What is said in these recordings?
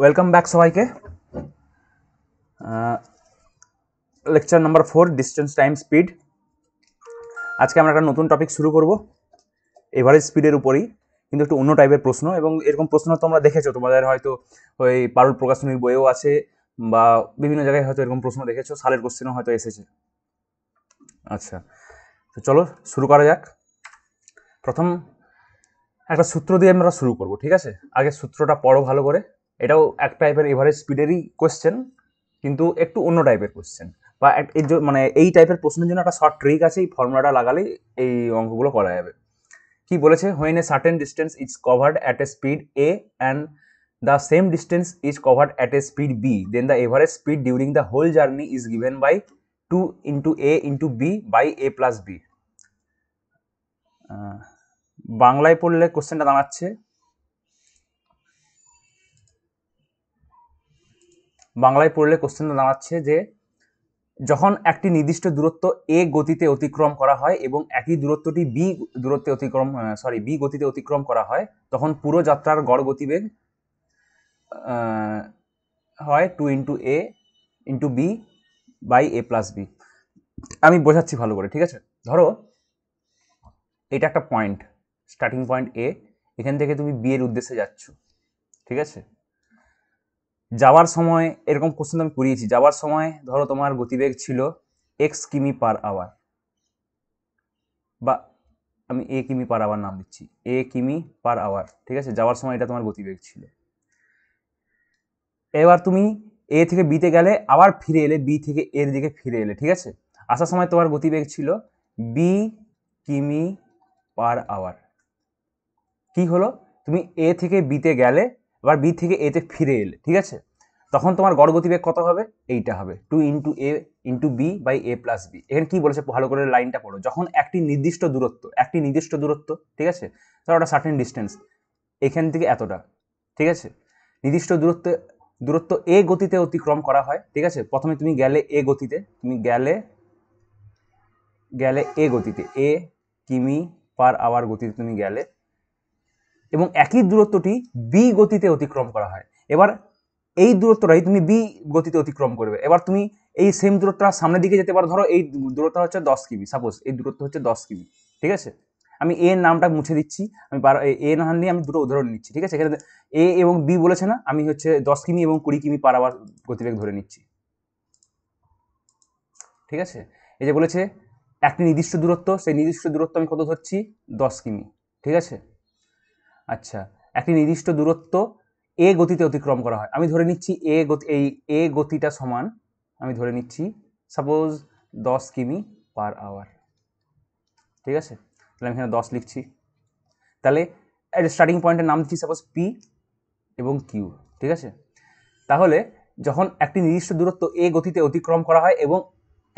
Welcome back সবাইকে lecture number four distance time speed আজকে আমরা একটা নতুন টপিক শুরু করব এভারেজ স্পিডের উপরেই কিন্তু একটু অন্য টাইপের প্রশ্ন এবং এরকম প্রশ্ন তোমরা দেখেছো তোমাদের হয়তো ওই পারুল প্রকাশনীর বইও আছে বা বিভিন্ন জায়গায় হয়তো এরকম প্রশ্ন দেখেছো সালের কোশ্চেনও হয়তো এসেছে আচ্ছা তো চলো শুরু করা যাক প্রথম একটা সূত্র দিয়ে আমরা শুরু করব ঠিক আছে আগে সূত্রটা পড়ো ভালো করে এটাও এক টাইপের এভারেজ স্পিডেরই কোয়েশ্চেন কিন্তু একটু অন্য টাইপের কোয়েশ্চেন বা এর মানে এই টাইপের প্রশ্নের জন্য একটা শর্ট ট্রিক আছে এই ফর্মুলাটা লাগালেই এই অঙ্কগুলো করা যাবে কি বলেছে when a certain distance is covered at a speed A and the same distance is covered at a speed B then the average speed during the whole journey is given by two into A into B by A plus B বাংলায় পড়লে কোশ্চেনটা দাঁড়াচ্ছে বাংলায় পড়লে কোশ্চেনটা দাঁড়াচ্ছে যে যখন একটি নির্দিষ্ট দূরত্ব এ গতিতে অতিক্রম করা হয় এবং একই দূরত্বটি বি দূরত্বে অতিক্রম সরি বি গতিতে অতিক্রম করা হয় তখন পুরো যাত্রার গড় গতিবেগ হয় two into A into B by A plus B আমি বোঝাচ্ছি ভালো করে ঠিক আছে ধরো এটা একটা পয়েন্ট স্টার্টিং পয়েন্ট এ এখান থেকে তুমি বি এর উদ্দেশ্যে যাচ্ছ ঠিক আছে যাওয়ার সময় এরকম কোশ্চেন আমি করিয়েছি যাওয়ার সময় ধরো তোমার গতিবেগ ছিল এক্স কিমি পার আওয়ার বা আমি এ কিমি পার আওয়ার নাম দিচ্ছি এ কিমি পার আওয়ার ঠিক আছে যাওয়ার সময় এটা তোমার গতিবেগ ছিল এবার তুমি এ থেকে বিতে গেলে আবার ফিরে এলে বি থেকে এর দিকে ফিরে এলে ঠিক আছে আসার সময় তোমার গতিবেগ ছিল বি কিমি পার আওয়ার কি হলো তুমি এ থেকে বিতে গেলে এবার বি থেকে এতে ফিরে এলে ঠিক আছে তখন তোমার গড় গতিবেগ কত হবে এইটা হবে two into A into B by A plus B এখানে কী বলেছে ভালো করে লাইনটা পড়ো যখন একটি নির্দিষ্ট দূরত্ব একটি নির্দিষ্ট দূরত্ব ঠিক আছে তাহলে ওটা সার্টেন ডিস্টেন্স এখান থেকে এতটা ঠিক আছে নির্দিষ্ট দূরত্বে দূরত্ব এ গতিতে অতিক্রম করা হয় ঠিক আছে প্রথমে তুমি গেলে এ গতিতে তুমি গেলে গেলে এ গতিতে এ কিমি পার আওয়ার গতিতে তুমি গেলে এবং একই দূরত্বটি বি গতিতে অতিক্রম করা হয় এবার এই দূরত্বটাই তুমি বি গতিতে অতিক্রম করবে এবার তুমি এই সেম দূরত্বটা সামনের দিকে যেতে পারো ধরো এই দূরত্বটা হচ্ছে দশ কিমি সাপোজ এই দূরত্ব হচ্ছে দশ কিমি ঠিক আছে আমি এ নামটা মুছে দিচ্ছি আমি বারো এ নাম নিয়ে আমি দুটো উদাহরণ নিচ্ছি ঠিক আছে এখানে এ এবং বি বলেছে না আমি হচ্ছে দশ কিমি এবং কুড়ি কিমি পার আবার গতিবেগ ধরে নিচ্ছি ঠিক আছে এই যে বলেছে একটি নির্দিষ্ট দূরত্ব সেই নির্দিষ্ট দূরত্ব আমি কত ধরছি দশ কিমি ঠিক আছে আচ্ছা একটি নির্দিষ্ট দূরত্ব এ গতিতে অতিক্রম করা হয় আমি ধরে নিচ্ছি এ গতি এই এ গতিটা সমান আমি ধরে নিচ্ছি সাপোজ দশ কিমি পার আওয়ার ঠিক আছে তাহলে আমি এখানে দশ লিখছি তাহলে স্টার্টিং পয়েন্টের নাম দিচ্ছি সাপোজ পি এবং কিউ ঠিক আছে তাহলে যখন একটি নির্দিষ্ট দূরত্ব এ গতিতে অতিক্রম করা হয় এবং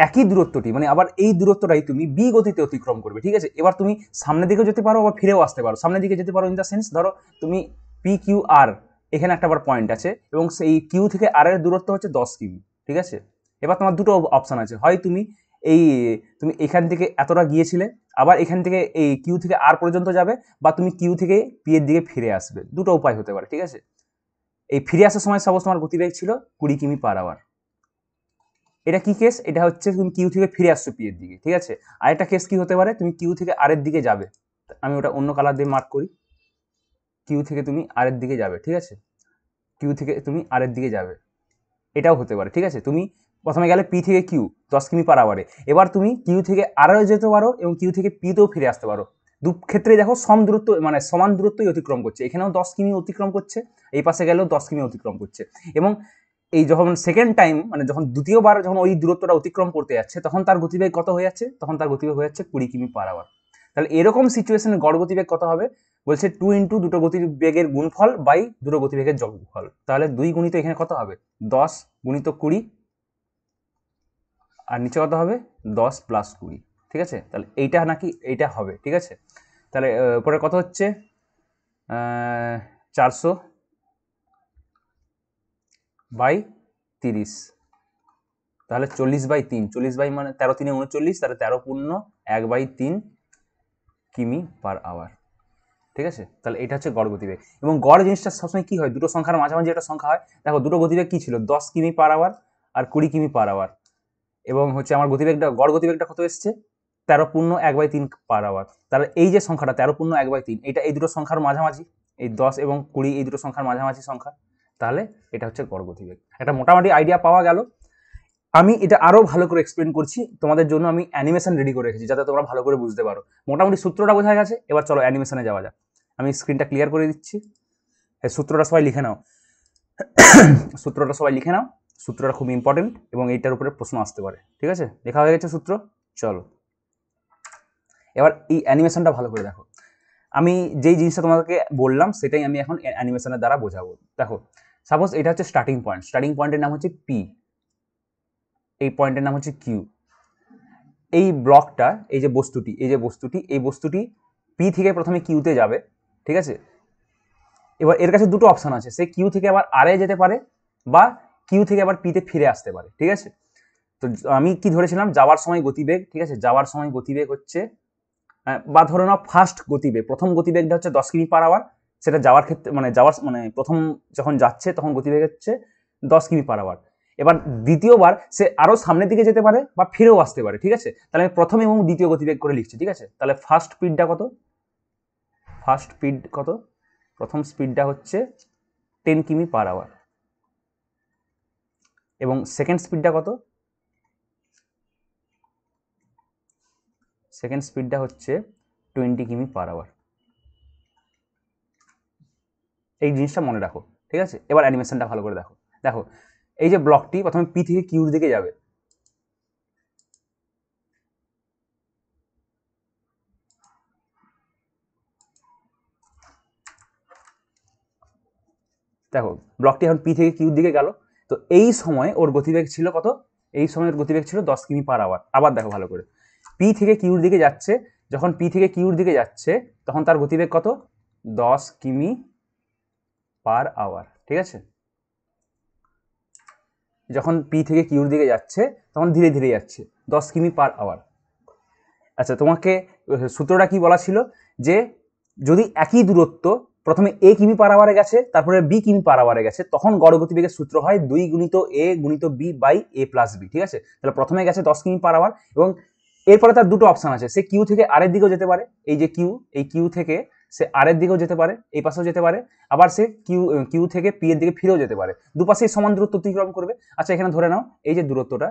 একই দূরত্বটি মানে আবার এই দূরত্বটাই তুমি বি গতিতে অতিক্রম করবে ঠিক আছে এবার তুমি সামনের দিকে যেতে পারো আবার ফিরেও আসতে পারো সামনের দিকে যেতে পারো ইন দ্য সেন্স ধরো তুমি পি কিউ আর এখানে একটা আবার পয়েন্ট আছে এবং সেই কিউ থেকে আর এর দূরত্ব হচ্ছে দশ কিমি ঠিক আছে এবার তোমার দুটো অপশান আছে হয় তুমি এই তুমি এখান থেকে এতটা গিয়েছিলে আবার এখান থেকে এই কিউ থেকে আর পর্যন্ত যাবে বা তুমি কিউ থেকে পি এর দিকে ফিরে আসবে দুটো উপায় হতে পারে ঠিক আছে এই ফিরে আসার সময় সাপোজ তোমার গতিবেগ ছিল কুড়ি কিমি পার আওয়ার এটা কি কেস এটা হচ্ছে তুমি কিউ থেকে ফিরে আসছো পি এর দিকে ঠিক আছে আরেকটা কেস কি হতে পারে তুমি কিউ থেকে আর এর দিকে যাবে আমি ওটা অন্য কালার দিয়ে মার্ক করি কিউ থেকে তুমি আর এর দিকে যাবে ঠিক আছে কিউ থেকে তুমি আর এর দিকে যাবে এটাও হতে পারে ঠিক আছে তুমি প্রথমে গেলে পি থেকে কিউ দশ কিমি পার আওয়ারে এবার তুমি কিউ থেকে আরও যেতে পারো এবং কিউ থেকে পিতেও ফিরে আসতে পারো দু ক্ষেত্রে দেখো সম দূরত্ব মানে সমান দূরত্বই অতিক্রম করছে এখানেও দশ কিমি অতিক্রম করছে এই পাশে গেলেও দশ কিমি অতিক্রম করছে এবং এই যখন সেকেন্ড টাইম মানে যখন দ্বিতীয়বার যখন ওই দূরত্বটা অতিক্রম করতে যাচ্ছে তখন তার গতিবেগ কত হয়ে যাচ্ছে তখন তার গতিবেগ হয়ে যাচ্ছে কুড়ি কিমি পার আওয়ার তাহলে এরকম সিচুয়েশনে গড় গতিবেগ কত হবে বলছে টু ইন্টু দুটো গতিবেগের গুণফল বাই দুটো গতিবেগের যোগফল তাহলে দুই গুণিত এখানে কত হবে দশ গুণিত কুড়ি আর নিচে কত হবে দশ প্লাস কুড়ি ঠিক আছে তাহলে এইটা নাকি এইটা হবে ঠিক আছে তাহলে পরে কত হচ্ছে চারশো বাই তিরিশ তাহলে চল্লিশ বাই তিন চল্লিশ বাই মানে তেরো তিনে উনচল্লিশ তাহলে তেরো পূর্ণ এক বাই তিন কিমি পার আওয়ার ঠিক আছে তাহলে এটা হচ্ছে গড় গতিবেগ এবং গড় জিনিসটা সবসময় কী হয় দুটো সংখ্যার মাঝামাঝি একটা সংখ্যা হয় দেখো দুটো গতিবেগ কী ছিল দশ কিমি পার আওয়ার আর কুড়ি কিমি পার আওয়ার এবং হচ্ছে আমার গতিবেগটা গড় গতিবেগটা কত এসছে তেরো পূর্ণ এক বাই তিন পার আওয়ার তাহলে এই যে সংখ্যাটা তেরো পূর্ণ এক বাই তিন এটা এই দুটো সংখ্যার মাঝামাঝি এই দশ এবং কুড়ি এই দুটো সংখ্যার মাঝামাঝি সংখ্যা তাহলে এটা হচ্ছে গর্ভগতিবেগ একটা মোটামুটি আইডিয়া পাওয়া গেল আমি এটা আরও ভালো করে এক্সপ্লেন করছি তোমাদের জন্য আমি অ্যানিমেশন রেডি করে রেখেছি যাতে তোমরা ভালো করে বুঝতে পারো মোটামুটি সূত্রটা বোঝা গেছে এবার চলো অ্যানিমেশনে যাওয়া যাক আমি স্ক্রিনটা ক্লিয়ার করে দিচ্ছি সূত্রটা সবাই লিখে নাও সূত্রটা সবাই লিখে নাও সূত্রটা খুব ইম্পর্টেন্ট এবং এইটার উপরে প্রশ্ন আসতে পারে ঠিক আছে লেখা হয়ে গেছে সূত্র চলো এবার এই অ্যানিমেশনটা ভালো করে দেখো আমি যেই জিনিসটা তোমাদেরকে বললাম সেটাই আমি এখন অ্যানিমেশনের দ্বারা বোঝাবো দেখো সাপোজ এটা হচ্ছে স্টার্টিং পয়েন্ট স্টার্টিং পয়েন্টের নাম হচ্ছে পি এই পয়েন্টের নাম হচ্ছে কিউ এই ব্লকটা এই যে বস্তুটি এই যে বস্তুটি এই বস্তুটি পি থেকে প্রথমে কিউতে যাবে ঠিক আছে এবার এর কাছে দুটো অপশান আছে সে কিউ থেকে আবার আরে যেতে পারে বা কিউ থেকে আবার পিতে ফিরে আসতে পারে ঠিক আছে তো আমি কি ধরেছিলাম যাওয়ার সময় গতিবেগ ঠিক আছে যাওয়ার সময় গতিবেগ হচ্ছে বা ধরে নাও ফার্স্ট গতিবেগ প্রথম গতিবেগটা হচ্ছে দশ কিমি পার আওয়ার সেটা যাওয়ার ক্ষেত্রে মানে যাওয়ার মানে প্রথম যখন যাচ্ছে তখন গতিবেগ হচ্ছে দশ কিমি পার আওয়ার এবার দ্বিতীয়বার সে আরও সামনের দিকে যেতে পারে বা ফিরেও আসতে পারে ঠিক আছে তাহলে আমি প্রথম এবং দ্বিতীয় গতিবেগ করে লিখছি ঠিক আছে তাহলে ফার্স্ট স্পিডটা কত ফার্স্ট স্পিড কত প্রথম স্পিডটা হচ্ছে টেন কিমি পার আওয়ার এবং সেকেন্ড স্পিডটা কত সেকেন্ড স্পিডটা হচ্ছে টোয়েন্টি কিমি পার আওয়ার এই জিনিসটা মনে রাখো ঠিক আছে এবার অ্যানিমেশনটা ভালো করে দেখো দেখো এই যে ব্লকটি প্রথমে পি থেকে কিউর দিকে যাবে দেখো ব্লকটি এখন পি থেকে কিউর দিকে গেল তো এই সময় ওর গতিবেগ ছিল কত এই সময় ওর গতিবেগ ছিল দশ কিমি পার আওয়ার আবার দেখো ভালো করে পি থেকে কিউর দিকে যাচ্ছে যখন পি থেকে কিউর দিকে যাচ্ছে তখন তার গতিবেগ কত দশ কিমি পার আওয়ার ঠিক আছে যখন পি থেকে কিউর দিকে যাচ্ছে তখন ধীরে ধীরে যাচ্ছে দশ কিমি পার আওয়ার আচ্ছা তোমাকে সূত্রটা কি বলা ছিল যে যদি একই দূরত্ব প্রথমে এ কিমি পার আওয়ারে গেছে তারপরে বি কিমি পার আওয়ারে গেছে তখন গড় গতিবেগের সূত্র হয় দুই গুণিত এ গুণিত B by A plus B ঠিক আছে তাহলে প্রথমে গেছে দশ কিমি পার আওয়ার এবং এরপরে তার দুটো অপশান আছে সে কিউ থেকে আরের দিকেও যেতে পারে এই যে কিউ এই কিউ থেকে সে আর এর দিকেও যেতে পারে এই পাশেও যেতে পারে আবার সে কিউ কিউ থেকে পি এর দিকে ফিরেও যেতে পারে দুপাশেই সমান দূরত্ব অতিক্রম করবে আচ্ছা এখানে ধরে নাও এই যে দূরত্বটা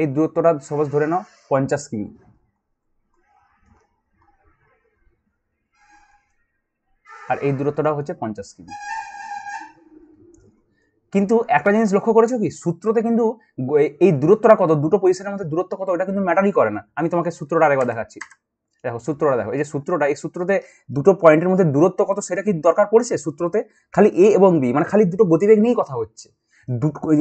এই দূরত্বটা সহজ ধরে নাও পঞ্চাশ কিমি আর এই দূরত্বটা হচ্ছে পঞ্চাশ কিমি কিন্তু একটা জিনিস লক্ষ্য করেছো কি সূত্রতে কিন্তু এই দূরত্বটা কত দুটো পজিশনের মধ্যে দূরত্ব কত এটা কিন্তু ম্যাটারই করে না আমি তোমাকে সূত্রটা আরেকবার দেখাচ্ছি দেখো সূত্রটা দেখো এই যে সূত্রটা এই সূত্রতে দুটো পয়েন্টের মধ্যে দূরত্ব কত সেটা কি দরকার পড়েছে সূত্রতে খালি এ এবং বি মানে খালি দুটো গতিবেগ নিয়েই কথা হচ্ছে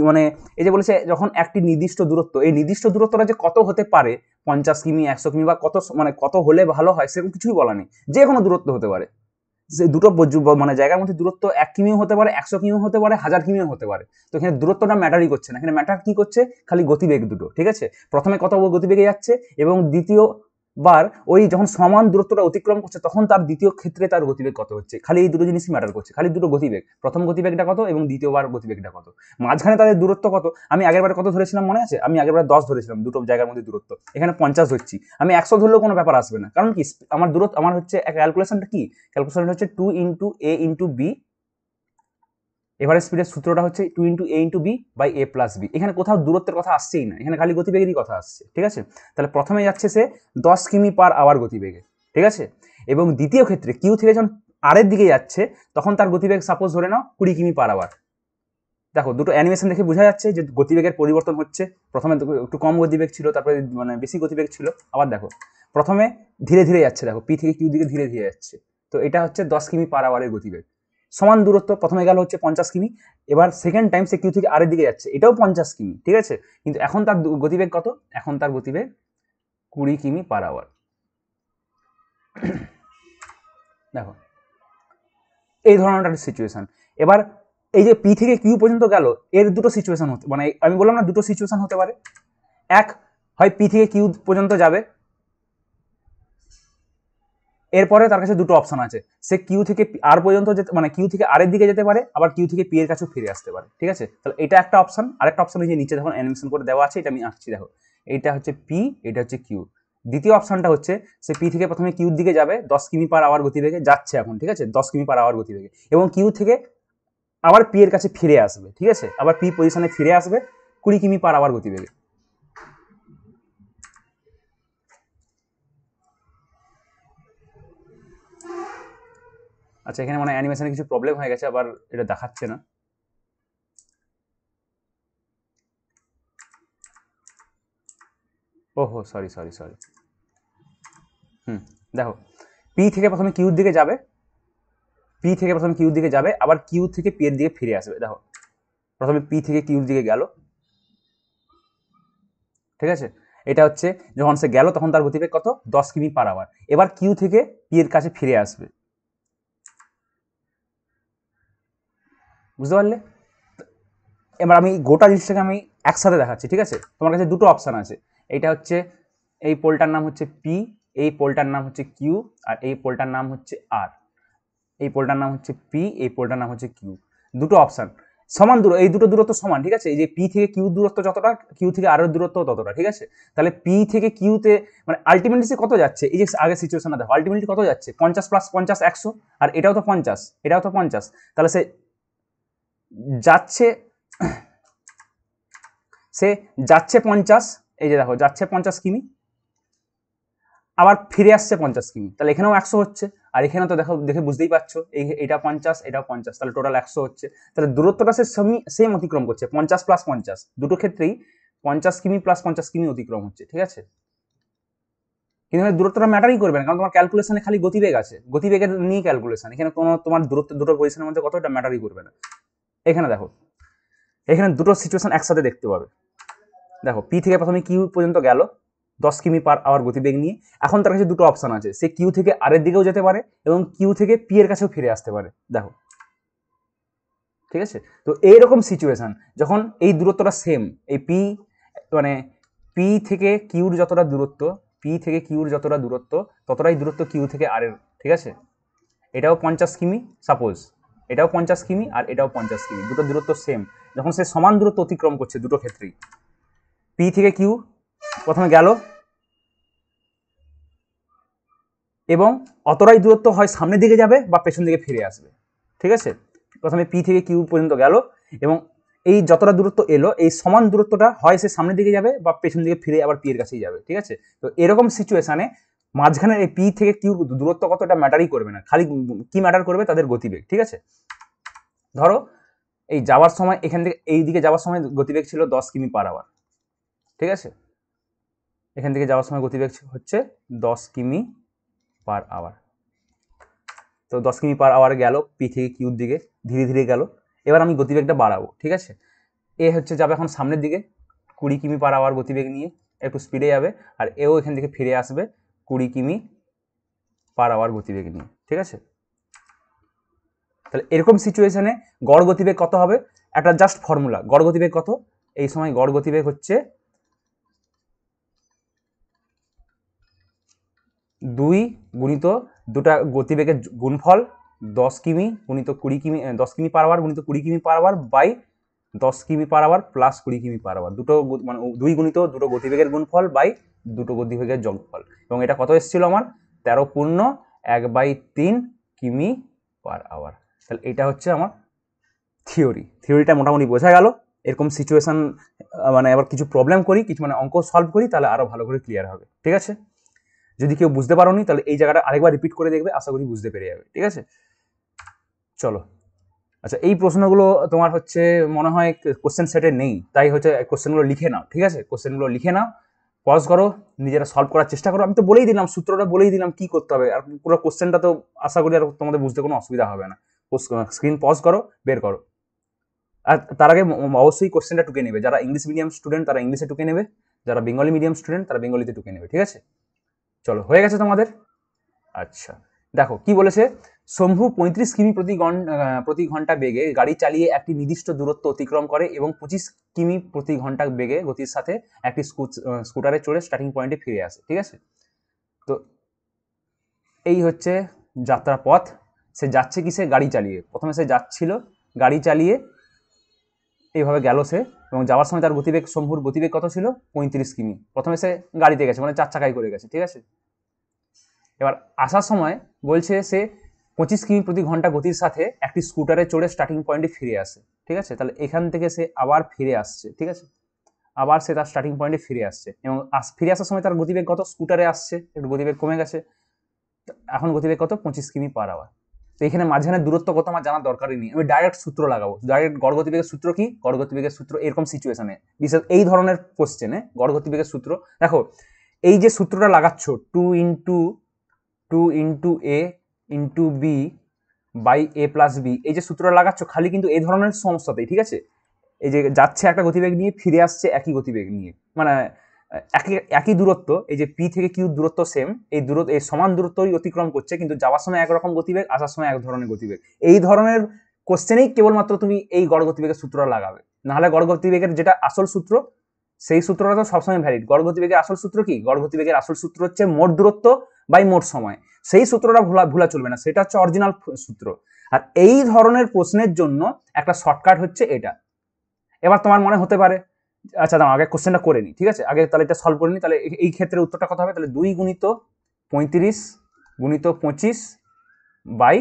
মানে এই যে বলেছে যখন একটি নির্দিষ্ট দূরত্ব এই নির্দিষ্ট দূরত্বটা যে কত হতে পারে পঞ্চাশ কিমি একশো কিমি বা কত মানে কত হলে ভালো হয় সেরকম কিছুই বলা নেই যে কোনো দূরত্ব হতে পারে যে দুটো মানে জায়গার মধ্যে দূরত্ব এক কিমিও হতে পারে একশো কিমিও হতে পারে হাজার কিমিও হতে পারে তো এখানে দূরত্বটা ম্যাটারই করছে না এখানে ম্যাটার কি করছে খালি গতিবেগ দুটো ঠিক আছে প্রথমে কত গতিবেগে যাচ্ছে এবং দ্বিতীয় বার ওই যখন সমান দূরত্বটা অতিক্রম করছে তখন তার দ্বিতীয় ক্ষেত্রে তার গতিবেগ কত হচ্ছে খালি এই দুটো জিনিসই ম্যাটার করছে খালি দুটো গতিবেগ প্রথম গতিবেগটা কত এবং দ্বিতীয়বার গতিবেগটা কত মাঝখানে তাদের দূরত্ব কত আমি আগেরবার কত ধরেছিলাম মনে আছে আমি আগেরবার দশ ধরেছিলাম দুটো জায়গার মধ্যে দূরত্ব এখানে পঞ্চাশ ধরছি আমি একশো ধরলেও কোনো ব্যাপার আসবে না কারণ কি আমার দূরত্ব আমার হচ্ছে ক্যালকুলেশনটা কি ক্যালকুলেশনটা হচ্ছে two into A into B average স্পিডের সূত্রটা হচ্ছে two into A into B by A plus B এখানে কোথাও দূরত্বের কথা আসছেই না এখানে খালি গতিবেগেরই কথা আসছে ঠিক আছে তাহলে প্রথমে যাচ্ছে সে দশ কিমি পার আওয়ার গতিবেগে ঠিক আছে এবং দ্বিতীয় ক্ষেত্রে কিউ থেকে যখন আরের দিকে যাচ্ছে তখন তার গতিবেগ সাপোজ ধরে নাও কুড়ি কিমি পার আওয়ার দেখো দুটো অ্যানিমেশন দেখে বোঝা যাচ্ছে যে গতিবেগের পরিবর্তন হচ্ছে প্রথমে একটু কম গতিবেগ ছিল তারপরে মানে বেশি গতিবেগ ছিল আবার দেখো প্রথমে ধীরে ধীরে যাচ্ছে দেখো পি থেকে কিউ দিকে ধীরে ধীরে যাচ্ছে তো এটা হচ্ছে দশ কিমি পার আওয়ারের গতিবেগ সমান দূরত্ব প্রথমে গেল হচ্ছে পঞ্চাশ কিমি এবার সেকেন্ড টাইম সে কিউ থেকে আরের দিকে যাচ্ছে এটাও পঞ্চাশ কিমি ঠিক আছে কিন্তু এখন তার গতিবেগ কত এখন তার গতিবেগ কুড়ি কিমি পার আওয়ার দেখো এই ধরনের একটা সিচুয়েশান এবার এই যে পি থেকে কিউ পর্যন্ত গেল এর দুটো সিচুয়েশান হতে মানে আমি বললাম না দুটো সিচুয়েশান হতে পারে এক হয় পি থেকে কিউ পর্যন্ত যাবে এরপরে তার কাছে দুটো অপশন আছে সে কিউ থেকে আর পর্যন্ত যেতে মানে কিউ থেকে আর এর দিকে যেতে পারে আবার কিউ থেকে পি এর কাছেও ফিরে আসতে পারে ঠিক আছে তাহলে এটা একটা অপশন আরেকটা অপশন এই যে নিচে দেখুন অ্যানিমেশন করে দেওয়া আছে এটা আমি আসছি দেখো এটা হচ্ছে পি এটা হচ্ছে কিউ দ্বিতীয় অপশনটা হচ্ছে সে পি থেকে প্রথমে কিউর দিকে যাবে দশ কিমি পার আওয়ার গতিবেগে যাচ্ছে এখন ঠিক আছে দশ কিমি পার আওয়ার গতিবেগে এবং কিউ থেকে আবার পি এর কাছে ফিরে আসবে ঠিক আছে আবার পি পজিশনে ফিরে আসবে কুড়ি কিমি পার আওয়ার গতিবেগে আচ্ছা এখানে মানে অ্যানিমেশনে কিছু প্রবলেম হয়ে গেছে আবার এটা দেখাচ্ছে না ওহো সরি সরি সরি হুম দেখো পি থেকে প্রথমে কিউর দিকে যাবে পি থেকে প্রথমে কিউর দিকে যাবে আবার কিউ থেকে পি এর দিকে ফিরে আসবে দেখো প্রথমে পি থেকে কিউর দিকে গেল ঠিক আছে এটা হচ্ছে যখন সে গেল তখন তার গতিবেগ কত দশ কিমি পার আওয়ার এবার কিউ থেকে পি এর কাছে ফিরে আসবে বুঝতে পারলে এবার আমি গোটা জিনিসটাকে আমি একসাথে দেখাচ্ছি ঠিক আছে তোমার কাছে দুটো অপশান আছে এইটা হচ্ছে এই পোলটার নাম হচ্ছে পি এই পোলটার নাম হচ্ছে কিউ আর এই পোলটার নাম হচ্ছে আর এই পোলটার নাম হচ্ছে পি এই পোলটার নাম হচ্ছে কিউ দুটো অপশান সমান দূর এই দুটো দূরত্ব সমান ঠিক আছে এই যে পি থেকে কিউ দূরত্ব যতটা কিউ থেকে আরও দূরত্ব ততটা ঠিক আছে তাহলে পি থেকে কিউতে মানে আলটিমেটলি সে কত যাচ্ছে এই যে আগে সিচুয়েশনে দেখো আলটিমেটলি কত যাচ্ছে পঞ্চাশ প্লাস পঞ্চাশ একশো আর এটাও তো পঞ্চাশ এটাও তো পঞ্চাশ তাহলে সে যাচ্ছে সে যাচ্ছে পঞ্চাশ এই যে দেখো যাচ্ছে পঞ্চাশ কিমি আবার ফিরে আসছে পঞ্চাশ কিমি তাহলে এখানেও একশো হচ্ছে আর এখানে তো দেখো দেখে বুঝতেই পারছো এই এটা পঞ্চাশ এটাও পঞ্চাশ তাহলে টোটাল একশো হচ্ছে তাহলে দূরত্বটা সে সেমি সেম অতিক্রম করছে পঞ্চাশ প্লাস পঞ্চাশ দুটো ক্ষেত্রেই পঞ্চাশ কিমি প্লাস পঞ্চাশ কিমি অতিক্রম হচ্ছে ঠিক আছে কিন্তু দূরত্বটা ম্যাটারই করবে না কারণ তোমার ক্যালকুলেশনে খালি গতিবেগ আছে গতিবেগের নিয়ে ক্যালকুলেশন এখানে কোনো তোমার দূরত্ব দুটো পজিশনের মধ্যে কতটা ম্যাটারই করবে না এখানে দেখো এখানে দুটো সিচুয়েশান একসাথে দেখতে পাবে দেখো পি থেকে প্রথমে কিউ পর্যন্ত গেল দশ কিমি পার আওয়ার গতিবেগ নিয়ে এখন তার কাছে দুটো অপশান আছে সে কিউ থেকে আরের দিকেও যেতে পারে এবং কিউ থেকে পি এর কাছেও ফিরে আসতে পারে দেখো ঠিক আছে তো এইরকম সিচুয়েশান যখন এই দূরত্বটা সেম এই পি মানে পি থেকে কিউর যতটা দূরত্ব পি থেকে কিউর যতটা দূরত্ব ততটাই দূরত্ব কিউ থেকে আরের ঠিক আছে এটাও পঞ্চাশ কিমি সাপোজ এটাও পঞ্চাশ কিমি আর এটাও পঞ্চাশ কিমি দুটো দূরত্ব সেম যখন সে সমান দূরত্ব অতিক্রম করছে দুটো ক্ষেত্রেই পি থেকে কিউ প্রথমে গেল এবং অতটাই দূরত্ব হয় সামনের দিকে যাবে বা পেছন দিকে ফিরে আসবে ঠিক আছে প্রথমে পি থেকে কিউ পর্যন্ত গেল এবং এই যতটা দূরত্ব এলো এই সমান দূরত্বটা হয় সে সামনের দিকে যাবে বা পেছন দিকে ফিরে আবার পি এর কাছেই যাবে ঠিক আছে তো এরকম সিচুয়েশানে মাঝখানের এই পি থেকে কিউ দূরত্ব কতটা ম্যাটারই করবে না খালি কি ম্যাটার করবে তাদের গতিবেগ ঠিক আছে ধরো এই যাওয়ার সময় এখান থেকে এই দিকে যাওয়ার সময় গতিবেগ ছিল দশ কিমি পার আওয়ার ঠিক আছে এখান থেকে যাওয়ার সময় গতিবেগ হচ্ছে দশ কিমি পার আওয়ার তো দশ কিমি পার আওয়ার গেল পি থেকে কিউর দিকে ধীরে ধীরে গেল এবার আমি গতিবেগটা বাড়াবো ঠিক আছে এ হচ্ছে যাবে এখন সামনের দিকে কুড়ি কিমি পার আওয়ার গতিবেগ নিয়ে একটু স্পিডে যাবে আর এও এখান থেকে ফিরে আসবে কুড়ি কিমি পার আওয়ার গতিবেগ নিয়ে ঠিক আছে তাহলে এরকম সিচুয়েশানে গড় গতিবেগ কত হবে একটা জাস্ট ফর্মুলা গড় গতিবেগ কত এই সময় গড় গতিবেগ হচ্ছে দুই গুণিত দুটা গতিবেগের গুণফল দশ কিমি গুণিত কুড়ি কিমি দশ কিমি পার আওয়ার গুণিত কুড়ি কিমি পার আওয়ার বাই দশ কিমি পার আওয়ার প্লাস কুড়ি কিমি পার আওয়ার দুটো মানে দুই গুণিত দুটো গতিবেগের গুণফল বাই দুটো হয়ে যায় যোগফল এবং এটা কত এসেছিল আমার তেরো পূর্ণ এক বাই তিন কিমি পার আওয়ার তাহলে এটা হচ্ছে আমার থিওরি থিওরিটা মোটামুটি বোঝা গেল এরকম সিচুয়েশান মানে আবার কিছু প্রবলেম করি কিছু মানে অঙ্ক সলভ করি তাহলে আরও ভালো করে ক্লিয়ার হবে ঠিক আছে যদি কেউ বুঝতে পারোনি তাহলে এই জায়গাটা আরেকবার রিপিট করে দেখবে আশা করি বুঝতে পেরে যাবে ঠিক আছে চলো আচ্ছা এই প্রশ্নগুলো তোমার হচ্ছে মনে হয় কোশ্চেন সেটে নেই তাই হচ্ছে কোশ্চেনগুলো লিখে নাও ঠিক আছে কোশ্চেনগুলো লিখে নাও পজ করো নিজেরা সলভ করার চেষ্টা করো আমি তো বলেই দিলাম সূত্রটা বলেই দিলাম কি করতে হবে আর পুরো কোশ্চেনটা তো আশা করি আর তোমাদের বুঝতে কোনো অসুবিধা হবে না স্ক্রিন পজ করো বের করো আর তার আগে অবশ্যই কোশ্চেনটা টুকে নেবে যারা ইংলিশ মিডিয়াম স্টুডেন্ট তারা ইংলিশে টুকে নেবে যারা বেঙ্গলি মিডিয়াম স্টুডেন্ট তারা বেঙ্গলিতে টুকে নেবে ঠিক আছে চলো হয়ে গেছে তোমাদের আচ্ছা দেখো কি বলেছে শম্ভু পঁয়ত্রিশ কিমি প্রতি প্রতি ঘন্টা বেগে গাড়ি চালিয়ে একটি নির্দিষ্ট দূরত্ব অতিক্রম করে এবং পঁচিশ কিমি প্রতি ঘন্টা বেগে গতির সাথে একটি স্কুটারে চড়ে স্টার্টিং পয়েন্টে ফিরে আসে ঠিক আছে তো এই হচ্ছে যাত্রা পথ সে যাচ্ছে কি সে গাড়ি চালিয়ে প্রথমে সে যাচ্ছিল গাড়ি চালিয়ে এইভাবে গেল সে এবং যাওয়ার সময় তার গতিবেগ শম্ভুর গতিবেগ কত ছিল পঁয়ত্রিশ কিমি প্রথমে সে গাড়িতে গেছে মানে চার চাকাই করে গেছে ঠিক আছে এবার আসার সময় বলছে সে পঁচিশ কিমি প্রতি ঘন্টা গতির সাথে একটি স্কুটারে চড়ে স্টার্টিং পয়েন্টে ফিরে আসে ঠিক আছে তাহলে এখান থেকে সে আবার ফিরে আসছে ঠিক আছে আবার সে তার স্টার্টিং পয়েন্টে ফিরে আসছে এবং আস ফিরে আসার সময় তার গতিবেগ কত স্কুটারে আসছে একটু গতিবেগ কমে গেছে এখন গতিবেগ কত পঁচিশ কিমি পার আওয়ার তো এখানে মাঝখানে দূরত্ব কত আমার জানার দরকারই নেই আমি ডাইরেক্ট সূত্র লাগাবো ডাইরেক্ট গতিবেগের সূত্র কি গড়গতিবেগের সূত্র এরকম সিচুয়েশনে বিশেষ এই ধরনের কোশ্চেনে গতিবেগের সূত্র দেখো এই যে সূত্রটা লাগাচ্ছ two into two into A into B by A plus B এই যে সূত্রটা লাগাচ্ছ খালি কিন্তু এই ধরনের সমস্যাতেই ঠিক আছে এই যে যাচ্ছে একটা গতিবেগ নিয়ে ফিরে আসছে একই গতিবেগ নিয়ে মানে একই একই দূরত্ব এই যে পি থেকে কিউ দূরত্ব সেম এই দূরত্ব এই সমান দূরত্বই অতিক্রম করছে কিন্তু যাওয়ার সময় একরকম গতিবেগ আসার সময় এক ধরনের গতিবেগ এই ধরনের কোশ্চেনেই কেবলমাত্র তুমি এই গড় গতিবেগের সূত্রটা লাগাবে নাহলে গড় গতিবেগের যেটা আসল সূত্র সেই সূত্রটা তো সবসময় ভ্যালিড গড় গতিবেগের আসল সূত্র কি গড় গতিবেগের আসল সূত্র হচ্ছে মোট দূরত্ব বাই মোট সময় সেই সূত্রটা ভুলা ভুলা চলবে না সেটা হচ্ছে অরিজিনাল সূত্র আর এই ধরনের প্রশ্নের জন্য একটা শর্টকাট হচ্ছে এটা এবার তোমার মনে হতে পারে আচ্ছা দাম আগে কোশ্চেনটা করে নিই ঠিক আছে আগে তাহলে এটা সলভ করে নিই তাহলে এই ক্ষেত্রে উত্তরটা কথা হবে তাহলে দুই গুণিত পঁয়ত্রিশ গুণিত পঁচিশ বাই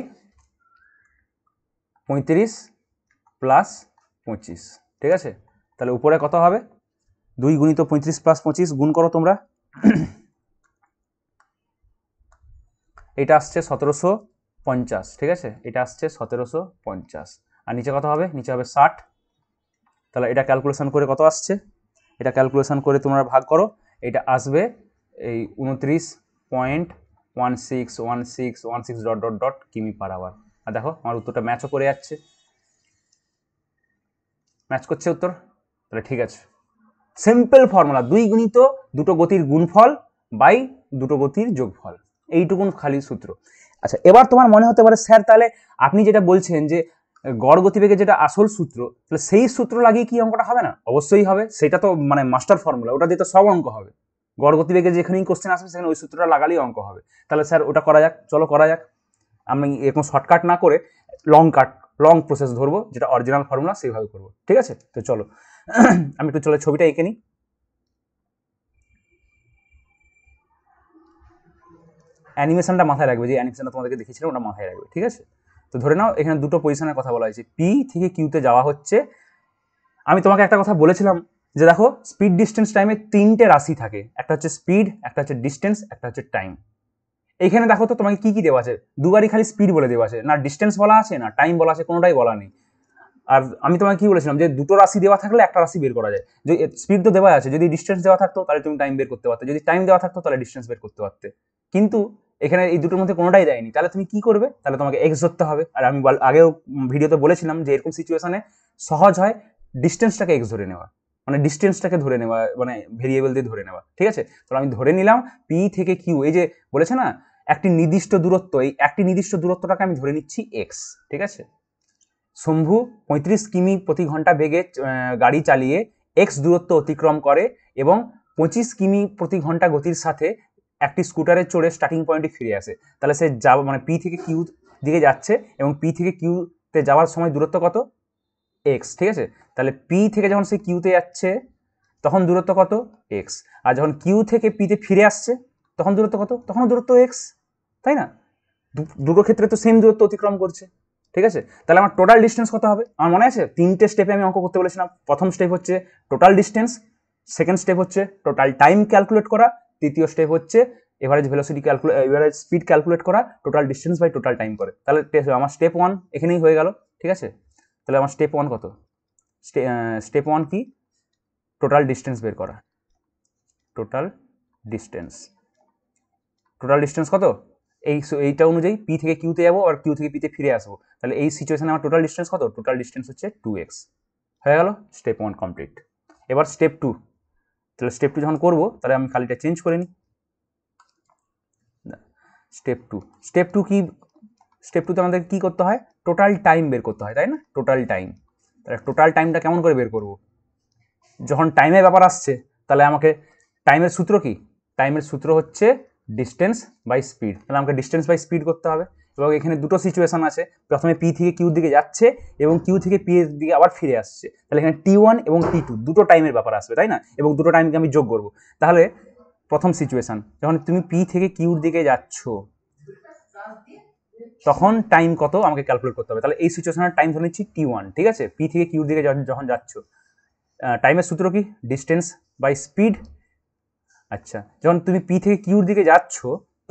পঁয়ত্রিশ প্লাস পঁচিশ ঠিক আছে তাহলে উপরে কত হবে দুই গুণিত পঁয়ত্রিশ প্লাস পঁচিশ গুণ করো তোমরা এটা আসছে সতেরোশো পঞ্চাশ ঠিক আছে এটা আসছে সতেরোশো পঞ্চাশ আর নিচে কত হবে নিচে হবে ষাট তাহলে এটা ক্যালকুলেশান করে কত আসছে এটা ক্যালকুলেশান করে তোমরা ভাগ করো এটা আসবে এই উনত্রিশ point one six one six one six dot dot dot km per hour আর দেখো আমার উত্তরটা ম্যাচও করে যাচ্ছে ম্যাচ করছে উত্তর তাহলে ঠিক আছে সিম্পল ফর্মুলা দুই গুণিত দুটো গতির গুণফল বাই দুটো গতির যোগফল এইটুকুন খালি সূত্র আচ্ছা এবার তোমার মনে হতে পারে স্যার তাহলে আপনি যেটা বলছেন যে গড় গতিবেগের যেটা আসল সূত্র তাহলে সেই সূত্র লাগিয়ে কি অঙ্কটা হবে না অবশ্যই হবে সেটা তো মানে মাস্টার ফর্মুলা ওটা দিয়ে তো সব অঙ্ক হবে গড় গতিবেগে যেখানেই কোশ্চেন আসবে সেখানে ওই সূত্রটা লাগালেই অঙ্ক হবে তাহলে স্যার ওটা করা যাক চলো করা যাক আমি এরকম শর্টকাট না করে লং কাট লং প্রসেস ধরবো যেটা অরিজিনাল ফর্মুলা সেইভাবে করবো ঠিক আছে তো চলো আমি একটু চলে ছবিটা এঁকে নিই অ্যানিমেশনটা মাথায় রাখবে যে অ্যানিমেশনটা তোমাদেরকে দেখেছিলাম ওটা মাথায় রাখবে ঠিক আছে তো ধরে নাও এখানে দুটো পজিশনের কথা বলা হয়েছে পি থেকে কিউতে যাওয়া হচ্ছে আমি তোমাকে একটা কথা বলেছিলাম যে দেখো স্পিড ডিস্টেন্স টাইমে তিনটে রাশি থাকে একটা হচ্ছে স্পিড একটা হচ্ছে ডিস্টেন্স একটা হচ্ছে টাইম এখানে দেখো তো তোমাকে কী কী দেওয়া আছে দুবারই খালি স্পিড বলে দেওয়া আছে না ডিস্টেন্স বলা আছে না টাইম বলা আছে কোনোটাই বলা নেই আর আমি তোমাকে কি বলেছিলাম যে দুটো রাশি দেওয়া থাকলে একটা রাশি বের করা যায় যে স্পিড তো দেওয়া আছে যদি ডিস্টেন্স দেওয়া থাকতো তাহলে তুমি টাইম বের করতে পারতে যদি টাইম দেওয়া থাকতো তাহলে ডিস্টেন্স বের করতে পারতে কিন্তু এখানে এই দুটোর মধ্যে কোনোটাই দেয়নি তাহলে তুমি কি করবে তাহলে তোমাকে এক্স ধরতে হবে আর আমি আগেও ভিডিওতে বলেছিলাম যে এরকম সিচুয়েশনে সহজ হয় ডিস্টেন্সটাকে এক্স ধরে নেওয়া মানে ডিস্টেন্সটাকে ধরে নেওয়া মানে ভেরিয়েবল দিয়ে ধরে নেওয়া ঠিক আছে তাহলে আমি ধরে নিলাম পি থেকে কিউ এই যে বলেছে না একটি নির্দিষ্ট দূরত্ব এই একটি নির্দিষ্ট দূরত্বটাকে আমি ধরে নিচ্ছি এক্স ঠিক আছে শম্ভু পঁয়ত্রিশ কিমি প্রতি ঘন্টা বেগে গাড়ি চালিয়ে এক্স দূরত্ব অতিক্রম করে এবং পঁচিশ কিমি প্রতি ঘন্টা গতির সাথে একটি স্কুটারে চড়ে স্টার্টিং পয়েন্টে ফিরে আসে তাহলে সে যা মানে পি থেকে কিউ দিকে যাচ্ছে এবং পি থেকে কিউতে যাওয়ার সময় দূরত্ব কত এক্স ঠিক আছে তাহলে পি থেকে যখন সে কিউতে যাচ্ছে তখন দূরত্ব কত এক্স আর যখন কিউ থেকে পিতে ফিরে আসছে তখন দূরত্ব কত তখন দূরত্ব এক্স তাই না দুটো ক্ষেত্রে তো সেম দূরত্ব অতিক্রম করছে ঠিক আছে তাহলে আমার টোটাল ডিস্টেন্স কত হবে আমার মনে আছে তিনটে স্টেপে আমি অঙ্ক করতে বলেছিলাম প্রথম স্টেপ হচ্ছে টোটাল ডিস্টেন্স সেকেন্ড স্টেপ হচ্ছে টোটাল টাইম ক্যালকুলেট করা তৃতীয় স্টেপ হচ্ছে average velocity calculate average speed calculate করা total distance by total time করে তাহলে আমার স্টেপ ওয়ান এখানেই হয়ে গেল ঠিক আছে তাহলে আমার স্টেপ ওয়ান কত স্টেপ ওয়ান কি টোটাল ডিস্টেন্স বের করা টোটাল ডিস্টেন্স টোটাল ডিস্টেন্স কত এই এইটা অনুযায়ী পি থেকে কিউতে যাবো আর কিউ থেকে পিতে ফিরে আসবো তাহলে এই সিচুয়েশানে আমার টোটাল ডিস্টেন্স কত টোটাল ডিস্টেন্স হচ্ছে টু এক্স হয়ে গেল স্টেপ ওয়ান কমপ্লিট এবার স্টেপ টু তাহলে স্টেপ টু যখন করবো তাহলে আমি খালিটা চেঞ্জ করে নিই স্টেপ টু স্টেপ টু কি স্টেপ টুতে আমাদের কী করতে হয় টোটাল টাইম বের করতে হয় তাই না টোটাল টাইম তাহলে টোটাল টাইমটা কেমন করে বের করব যখন টাইমের ব্যাপার আসছে তাহলে আমাকে টাইমের সূত্র কি টাইমের সূত্র হচ্ছে ডিস্টেন্স বাই স্পিড তাহলে আমাকে ডিস্টেন্স বাই স্পিড করতে হবে এবং এখানে দুটো সিচুয়েশান আছে প্রথমে পি থেকে কিউর দিকে যাচ্ছে এবং কিউ থেকে পি এর দিকে আবার ফিরে আসছে তাহলে এখানে টি ওয়ান এবং টি টু দুটো টাইমের ব্যাপার আসবে তাই না এবং দুটো টাইমকে আমি যোগ করব তাহলে প্রথম সিচুয়েশান যখন তুমি পি থেকে কিউর দিকে যাচ্ছ তখন টাইম কত আমাকে ক্যালকুলেট করতে হবে তাহলে এই সিচুয়েশনের টাইম ধরে নিচ্ছি টি ওয়ান ঠিক আছে পি থেকে কিউর দিকে যখন যাচ্ছ টাইমের সূত্র কি ডিস্টেন্স বাই স্পিড আচ্ছা যখন তুমি পি থেকে কিউর দিকে যাচ্ছ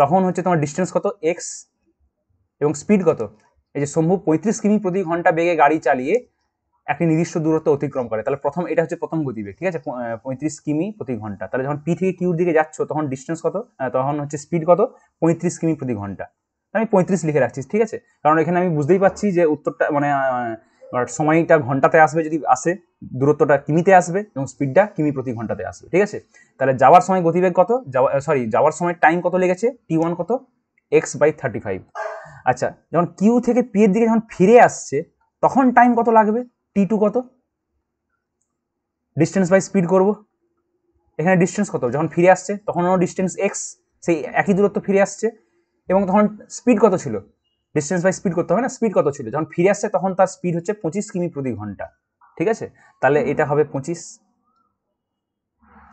তখন হচ্ছে তোমার ডিস্টেন্স কত এক্স এবং স্পিড কত এই যে সম্ভব পঁয়ত্রিশ কিমি প্রতি ঘন্টা বেগে গাড়ি চালিয়ে একটি নির্দিষ্ট দূরত্ব অতিক্রম করে তাহলে প্রথম এটা হচ্ছে প্রথম গতিবেগ ঠিক আছে পঁয়ত্রিশ কিমি প্রতি ঘন্টা তাহলে যখন পি থেকে কিউর দিকে যাচ্ছ তখন ডিস্টেন্স কত তখন হচ্ছে স্পিড কত পঁয়ত্রিশ কিমি প্রতি ঘন্টা আমি পঁয়ত্রিশ লিখে রাখছি ঠিক আছে কারণ এখানে আমি বুঝতেই পারছি যে উত্তরটা মানে সময়টা ঘন্টাতে আসবে যদি আসে দূরত্বটা কিমিতে আসবে এবং স্পিডটা কিমি প্রতি ঘন্টাতে আসবে ঠিক আছে তাহলে যাওয়ার সময় গতিবেগ কত যাওয়া সরি যাওয়ার সময় টাইম কত লেগেছে টি ওয়ান কত এক্স বাই থার্টি ফাইভ আচ্ছা যখন কিউ থেকে পি এর দিকে যখন ফিরে আসছে তখন টাইম কত লাগবে টি টু কত ডিস্টেন্স বাই স্পিড করব এখানে ডিস্টেন্স কত যখন ফিরে আসছে তখনও ডিস্টেন্স এক্স সেই একই দূরত্ব ফিরে আসছে এবং তখন স্পিড কত ছিল ডিস্টেন্স বাই স্পিড করতে হবে না স্পিড কত ছিল যখন ফিরে আসছে তখন তার স্পিড হচ্ছে পঁচিশ কিমি প্রতি ঘন্টা ঠিক আছে তাহলে এটা হবে পঁচিশ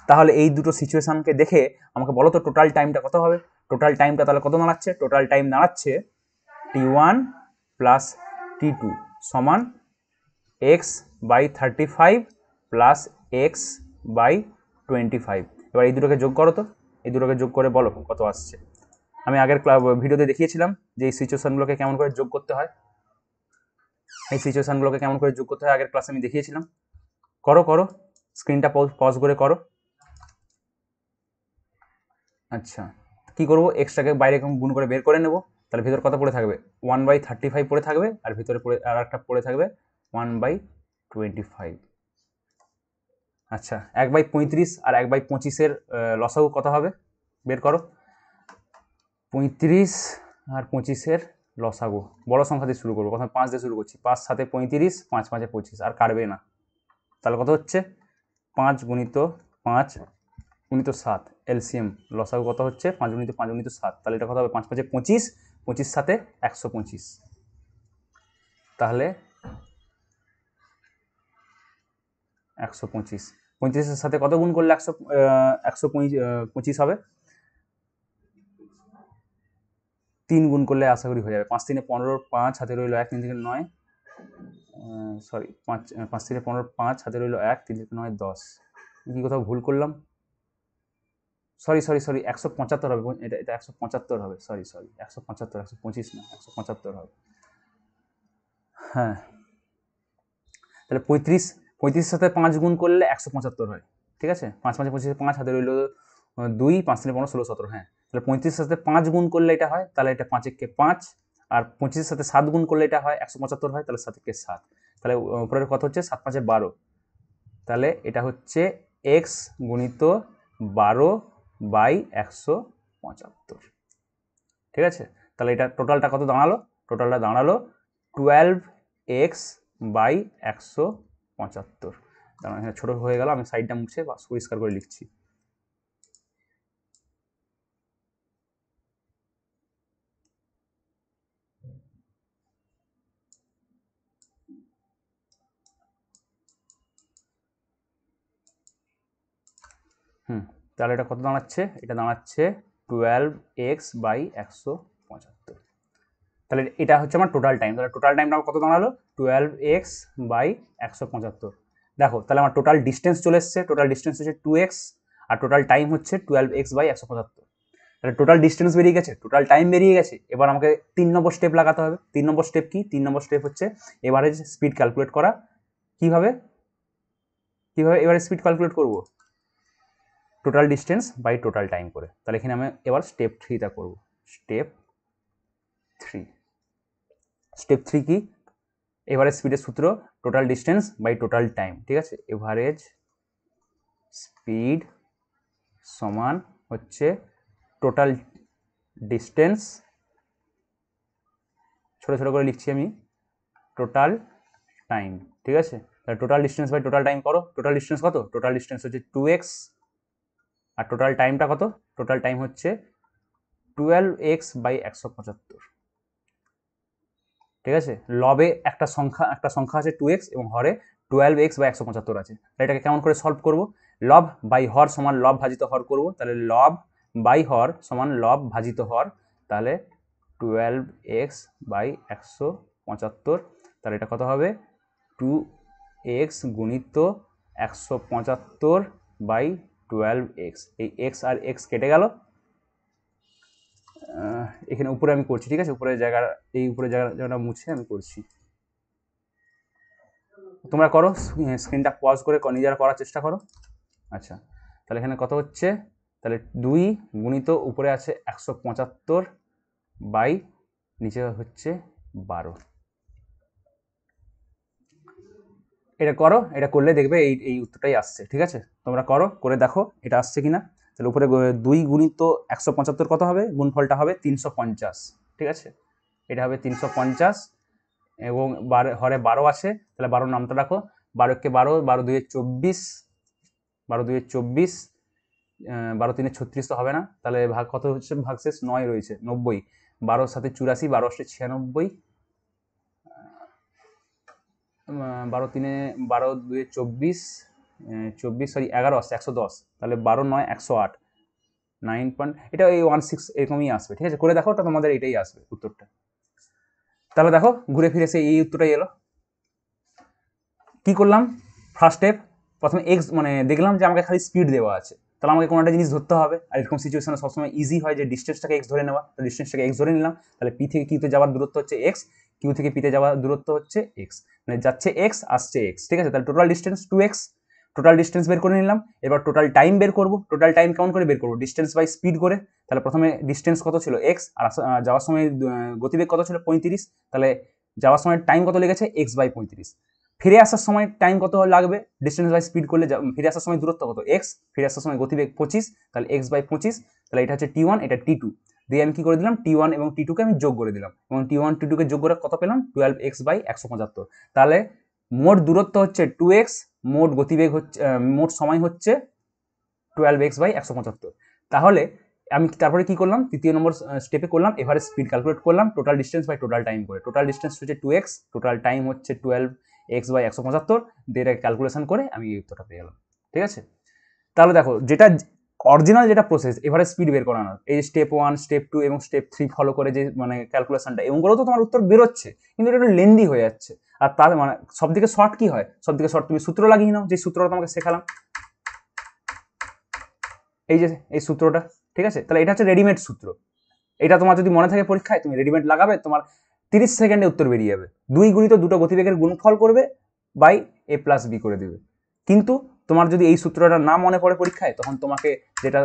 তাহলে এই দুটো সিচুয়েশনকে দেখে আমাকে বলো তো টোটাল টাইমটা কত হবে টোটাল টাইমটা তাহলে কত দাঁড়াচ্ছে টোটাল টাইম দাঁড়াচ্ছে T one plus T two সমান X by thirty five plus X by twenty five এবার এই দুটোকে যোগ করো তো এই দুটোকে যোগ করে বলো কত আসছে আমি আগের ভিডিওতে দেখিয়েছিলাম যে এই সিচুয়েশানগুলোকে কেমন করে যোগ করতে হয় এই সিচুয়েশানগুলোকে কেমন করে যোগ করতে হয় আগের ক্লাসে আমি দেখিয়েছিলাম করো করো স্ক্রিনটা পজ করে করো আচ্ছা কি করব এক্সট্রাকে বাইরে গুণ করে বের করে নেবো তাহলে ভিতরে কত পড়ে থাকবে ওয়ান বাই থার্টি ফাইভ পড়ে থাকবে আর ভিতরে পড়ে আর একটা পড়ে থাকবে ওয়ান বাই টোয়েন্টি ফাইভ আচ্ছা এক বাই পঁয়ত্রিশ আর এক বাই পঁচিশের লসাগু কত হবে বের করো পঁয়ত্রিশ আর পঁচিশের লসাগু বড় সংখ্যা দিয়ে শুরু করবো প্রথমে পাঁচ দিয়ে শুরু করছি পাঁচ সাথে পঁয়ত্রিশ পাঁচ পাঁচে পঁচিশ আর কাটবে না তাহলে কত হচ্ছে পাঁচ গুণিত পাঁচ গুণিত সাত এলসিএম লসাগু কত হচ্ছে পাঁচ গুণিত পাঁচ গুণিত সাত তাহলে এটা কত হবে পাঁচ পাঁচে পঁচিশ পঁচিশ সাথে একশো পঁচিশ তাহলে একশো পঁচিশ পঁচিশের সাথে কত গুণ করলে একশো একশো পঁচিশ হবে তিন গুণ করলে আশা করি হয়ে যাবে পাঁচ তিনে পনেরো পাঁচ হাতে রইল এক তিন থেকে নয় সরি পাঁচ পাঁচ থেকে পনেরো পাঁচ হাতে রইল এক তিন থেকে নয় দশ কি কোথাও ভুল করলাম সরি সরি সরি একশো পঁচাত্তর হবে এটা এটা একশো পঁচাত্তর হবে সরি সরি একশো পঁচাত্তর একশো পঁচিশ না একশো পঁচাত্তর হবে হ্যাঁ তাহলে পঁয়ত্রিশ পঁয়ত্রিশের সাথে পাঁচ গুণ করলে একশো পঁচাত্তর হয় ঠিক আছে পাঁচ পাঁচে পঁচিশে পাঁচ হাতে রইল দুই পাঁচ তিনে পনেরো ষোলো সতেরো হ্যাঁ তাহলে পঁয়ত্রিশের সাথে পাঁচ গুণ করলে এটা হয় তাহলে এটা পাঁচেককে পাঁচ আর পঁচিশের সাথে সাত গুণ করলে এটা হয় একশো পঁচাত্তর হয় তাহলে সাতেককে সাত তাহলে উপরের কথা হচ্ছে সাত পাঁচে বারো তাহলে এটা হচ্ছে এক্স গুণিত বারো বাই একশো পঁচাত্তর ঠিক আছে তাহলে এটা টোটালটা কত দাঁড়ালো টোটালটা দাঁড়ালো টুয়েলভ এক্স বাই একশো পঁচাত্তর মানে এখানে ছোটো হয়ে গেল আমি সাইডটা মুছে বা পরিষ্কার করে লিখছি হুম তাহলে এটা কত দাঁড়াচ্ছে এটা দাঁড়াচ্ছে টুয়েলভ এক্স বাই একশো পঁচাত্তর তাহলে এটা হচ্ছে আমার টোটাল টাইম তাহলে টোটাল টাইমটা কত দাঁড়ালো টুয়েলভ এক্স বাই একশো পঁচাত্তর দেখো তাহলে আমার টোটাল ডিস্টেন্স চলে এসছে টোটাল ডিস্টেন্স হচ্ছে টু এক্স আর টোটাল টাইম হচ্ছে টুয়েলভ এক্স বাই একশো পঁচাত্তর তাহলে টোটাল ডিস্টেন্স বেরিয়ে গেছে টোটাল টাইম বেরিয়ে গেছে এবার আমাকে তিন নম্বর স্টেপ লাগাতে হবে তিন নম্বর স্টেপ কি তিন নম্বর স্টেপ হচ্ছে এবারে স্পিড ক্যালকুলেট করা কীভাবে কীভাবে এবারে স্পিড ক্যালকুলেট করবো total distance by total time করে তাহলে এখানে আমি এবার স্টেপ থ্রিটা করব স্টেপ থ্রি স্টেপ থ্রি কি এভারেজ স্পিডের সূত্র total distance by total time ঠিক আছে এভারেজ স্পিড সমান হচ্ছে টোটাল ডিস্টেন্স ছোটো ছোটো করে লিখছি আমি টোটাল টাইম ঠিক আছে তাহলে total distance by total time করো টোটাল ডিস্টেন্স কত টোটাল ডিস্টেন্স হচ্ছে টু এক্স আর টোটাল টাইমটা কত টোটাল টাইম হচ্ছে টুয়েলভ এক্স বাই একশো পঁচাত্তর ঠিক আছে লবে একটা সংখ্যা একটা সংখ্যা আছে টু এক্স এবং হরে টুয়েলভ এক্স বা একশো পঁচাত্তর আছে তাহলে এটাকে কেমন করে সলভ করব লব বাই হর সমান লব ভাজিত হর করব তাহলে লব বাই হর সমান লব ভাজিত হর তাহলে টুয়েলভ এক্স বাই একশো পঁচাত্তর তাহলে এটা কত হবে টু এক্স গুণিত একশো পঁচাত্তর বাই টুয়েলভ এক্স এই এক্স আর এক্স কেটে গেল এখানে উপরে আমি করছি ঠিক আছে উপরে জায়গা এই উপরে জায়গাটা মুছে আমি করছি তোমরা করো স্ক্রিনটা হ্যাঁ, পজ করে নিজের করার চেষ্টা করো আচ্ছা তাহলে এখানে কত হচ্ছে তাহলে দুই গুণিত উপরে আছে একশো পঁচাত্তর বাই নিচে হচ্ছে বারো এটা করো এটা করলে দেখবে এই এই উত্তরটাই আসছে ঠিক আছে তোমরা করো করে দেখো এটা আসছে কিনা তাহলে উপরে দুই গুণিত একশো পঁচাত্তর কত হবে গুণফলটা হবে তিনশো পঞ্চাশ ঠিক আছে এটা হবে তিনশো পঞ্চাশ এবং বারো হরে বারো আছে তাহলে বারো নামটা রাখো বারোকে বারো বারো দুয়ে চব্বিশ বারো দুয়ে চব্বিশ বারো তিনে ছত্রিশ তো হবে না তাহলে ভাগ কত হচ্ছে ভাগ শেষ নয় রয়েছে নব্বই বারোর সাথে চুরাশি বারো আসে ছিয়ানব্বই বারো তিনে বারো দুয়ে চব্বিশ চব্বিশ সরি এগারো আসছে একশো দশ তাহলে বারো নয় একশো আট নাইন পয়েন্ট এটা এই ওয়ান সিক্স এরকমই আসবে ঠিক আছে করে দেখো ওটা তোমাদের এটাই আসবে উত্তরটা তাহলে দেখো ঘুরে ফিরে সে এই উত্তরটাই এলো কি করলাম ফার্স্ট স্টেপ প্রথমে এক্স মানে দেখলাম যে আমাকে খালি স্পিড দেওয়া আছে তাহলে আমাকে কোনো একটা জিনিস ধরতে হবে আর এরকম সিচুয়েশনে সবসময় ইজি হয় যে ডিস্টেন্সটাকে এক্স ধরে নেওয়া তো ডিস্টেন্সটাকে এক্স ধরে নিলাম তাহলে পি থেকে কিউতে যাওয়ার দূরত্ব হচ্ছে এক্স কিউ থেকে পিতে যাওয়া দূরত্ব হচ্ছে এক্স মানে যাচ্ছে এক্স আসছে এক্স ঠিক আছে তাহলে total distance two X total distance বের করে নিলাম এবার টোটাল টাইম বের করব টোটাল টাইম কাউন্ট করে বের করব ডিস্টেন্স বাই স্পিড করে তাহলে প্রথমে ডিস্টেন্স কত ছিল এক্স আর যাওয়ার সময় গতিবেগ কত ছিল পঁয়ত্রিশ তাহলে যাওয়ার সময় টাইম কত লেগেছে এক্স বাই পঁয়ত্রিশ ফিরে আসার সময় টাইম কত লাগবে ডিস্টেন্স বাই স্পিড করলে ফিরে আসার সময় দূরত্ব কত এক্স ফিরে আসার সময় গতিবেগ পঁচিশ তাহলে এক্স বাই পঁচিশ তাহলে এটা হচ্ছে টি ওয়ান এটা টি টু দিয়ে আমি কী করে দিলাম টি ওয়ান এবং টি টুকে আমি যোগ করে দিলাম এবং টি ওয়ান টি টুকে যোগ করে কত পেলাম টুয়েলভ এক্স বাই একশো পঁচাত্তর তাহলে মোট দূরত্ব হচ্ছে টু এক্স মোট গতিবেগ হচ্ছে মোট সময় হচ্ছে টুয়েলভ এক্স বাই একশো পঁচাত্তর তাহলে আমি তারপরে কি করলাম তৃতীয় নম্বর স্টেপে করলাম এভারেজ স্পিড ক্যালকুলেট করলাম total distance by total time করে টোটাল ডিস্টেন্স হচ্ছে টু এক্স টোটাল টাইম হচ্ছে টুয়েলভ এক্স বাই একশো পঁচাত্তর দিয়ে ক্যালকুলেশন করে আমি এই উত্তরটা পেয়ে গেলাম ঠিক আছে তাহলে দেখো যেটা অরিজিনাল যেটা প্রসেস এবারে স্পিড বের করানোর এই স্টেপ ওয়ান স্টেপ টু এবং স্টেপ থ্রি ফলো করে যে মানে ক্যালকুলেশনটা এবং তো তোমার উত্তর বেরোচ্ছে কিন্তু এটা একটু লেন্দি হয়ে যাচ্ছে আর তার মানে সব থেকে শর্ট কি হয় সব শর্ট তুমি সূত্র লাগিয়ে নাও যে সূত্রটা তোমাকে শেখালাম এই যে এই সূত্রটা ঠিক আছে তাহলে এটা হচ্ছে রেডিমেড সূত্র এটা তোমার যদি মনে থাকে পরীক্ষায় তুমি রেডিমেড লাগাবে তোমার তিরিশ সেকেন্ডে উত্তর বেরিয়ে যাবে দুই গুণিত দুটো গতিবেগের গুণফল করবে বাই এ প্লাস বি করে দেবে কিন্তু তোমার যদি এই সূত্রটা না মনে পড়ে পরীক্ষায় তখন তোমাকে যেটা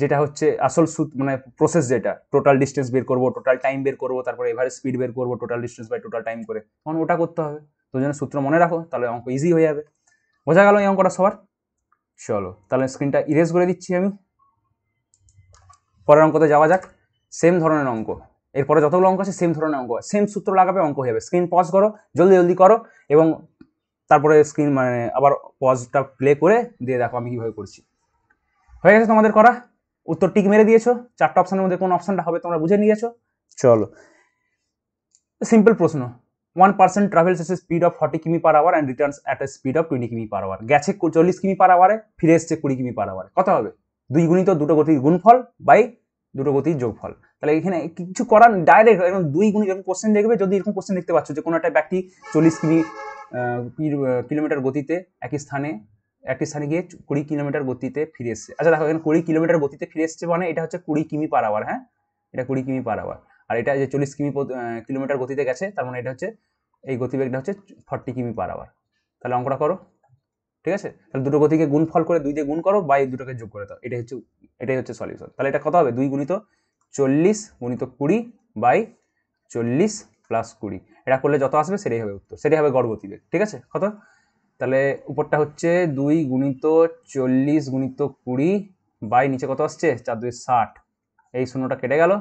যেটা হচ্ছে আসল সুত মানে প্রসেস যেটা টোটাল ডিস্টেন্স বের করবো টোটাল টাইম বের করবো তারপরে এভারে স্পিড বের করবো total distance by total time করে তখন ওটা করতে হবে তো যেন সূত্র মনে রাখো তাহলে অঙ্ক ইজি হয়ে যাবে বোঝা গেল এই অঙ্কটা সবার চলো তাহলে স্ক্রিনটা ইরেজ করে দিচ্ছি আমি পরের অঙ্কতে যাওয়া যাক সেম ধরনের অঙ্ক এরপরে যতগুলো অঙ্ক আছে সেম ধরনের অঙ্ক সেম সূত্র লাগাবে অঙ্ক হয়ে যাবে স্ক্রিন পজ করো জলদি জলদি করো এবং তারপরে স্ক্রিন মানে আবার পজটা প্লে করে দিয়ে দেখো আমি কীভাবে করছি হয়ে গেছে তোমাদের করা উত্তর টিক মেরে দিয়েছো চারটা অপশানের মধ্যে কোন অপশানটা হবে তোমরা বুঝে নিয়েছো চলো সিম্পল প্রশ্ন one person travels at a speed of forty km per hour and returns at a speed of twenty km per hour গেছে চল্লিশ কিমি পার আওয়ারে ফিরে এসছে কুড়ি কিমি পার আওয়ারে কত হবে দুই গুণিত দুটো গতির গুণফল বাই দুটো গতি যোগফল তাহলে এখানে কিছু করার ডাইরেক্ট এরকম দুই গুণী যখন কোশ্চেন দেখবে যদি এরকম কোশ্চেন দেখতে পাচ্ছ যে কোনো একটা ব্যক্তি চল্লিশ কিমি কিলোমিটার গতিতে একই স্থানে একটি স্থানে গিয়ে কুড়ি কিলোমিটার গতিতে ফিরে এসছে আচ্ছা দেখো এখানে কুড়ি কিলোমিটার গতিতে ফিরে এসছে মানে এটা হচ্ছে কুড়ি কিমি পার আওয়ার হ্যাঁ এটা কুড়ি কিমি পার আওয়ার আর এটা যে চল্লিশ কিমি কিলোমিটার গতিতে গেছে তার মানে এটা হচ্ছে এই গতিবেগটা হচ্ছে ফর্টি কিমি পার আওয়ার তাহলে অঙ্কটা করো ঠিক আছে তাহলে দুটো গতিকে গুণফল করে দুই দিয়ে গুণ করো বা এই দুটোকে যোগ করে দাও এটাই হচ্ছে এটাই হচ্ছে সলিউশন তাহলে এটা কত হবে দুই গুণিত চল্লিশ গুণিত কুড়ি বাই চল্লিশ প্লাস কুড়ি এটা করলে যত আসবে সেটাই হবে উত্তর সেটাই হবে গতিবেগ ঠিক আছে কত তাহলে উপরটা হচ্ছে দুই গুণিত চল্লিশ গুণিত কুড়ি বাই নিচে কত আসছে চার দুই ষাট এই শূন্যটা কেটে গেল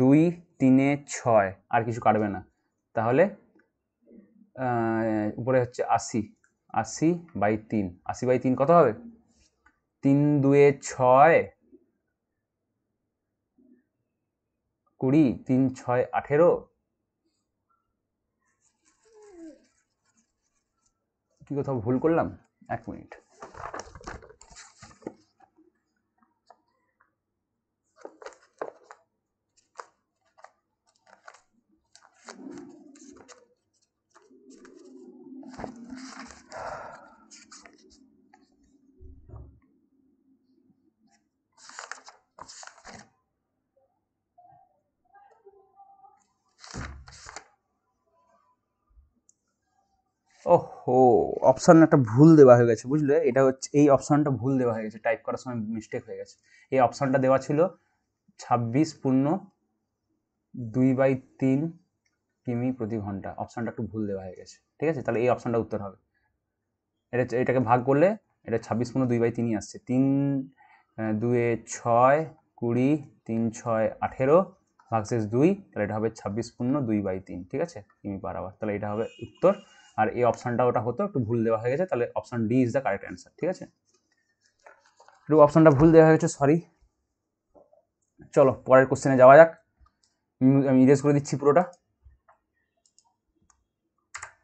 দুই তিনে ছয় আর কিছু কাটবে না তাহলে উপরে হচ্ছে আশি আশি বাই তিন আশি বাই তিন কত হবে তিন দুয়ে ছয় কুড়ি তিন ছয় আঠেরো কি কোথাও ভুল করলাম এক মিনিট অপশান একটা ভুল দেওয়া হয়ে গেছে বুঝলে এটা হচ্ছে এই অপশানটা ভুল দেওয়া হয়ে গেছে টাইপ করার সময় মিস্টেক হয়ে গেছে এই অপশানটা দেওয়া ছিল ছাব্বিশ পূর্ণ দুই বাই তিন কিমি প্রতি ঘন্টা অপশানটা একটু ভুল দেওয়া হয়ে গেছে ঠিক আছে তাহলে এই অপশানটা উত্তর হবে এটা এটাকে ভাগ করলে এটা ছাব্বিশ পূর্ণ দুই বাই তিনই আসছে তিন দুয়ে ছয় কুড়ি তিন ছয় আঠেরো ভাগশেষ দুই তাহলে এটা হবে ছাব্বিশ পূর্ণ দুই বাই তিন ঠিক আছে কিমি পার আওয়ার তাহলে এটা হবে উত্তর আর এই অপশানটা ওটা হতো একটু ভুল দেওয়া হয়ে গেছে তাহলে option D is the correct answer ঠিক আছে একটু অপশানটা ভুল দেওয়া হয়েছে সরি চলো পরের কোশ্চেনে যাওয়া যাক আমি ইরেজ করে দিচ্ছি পুরোটা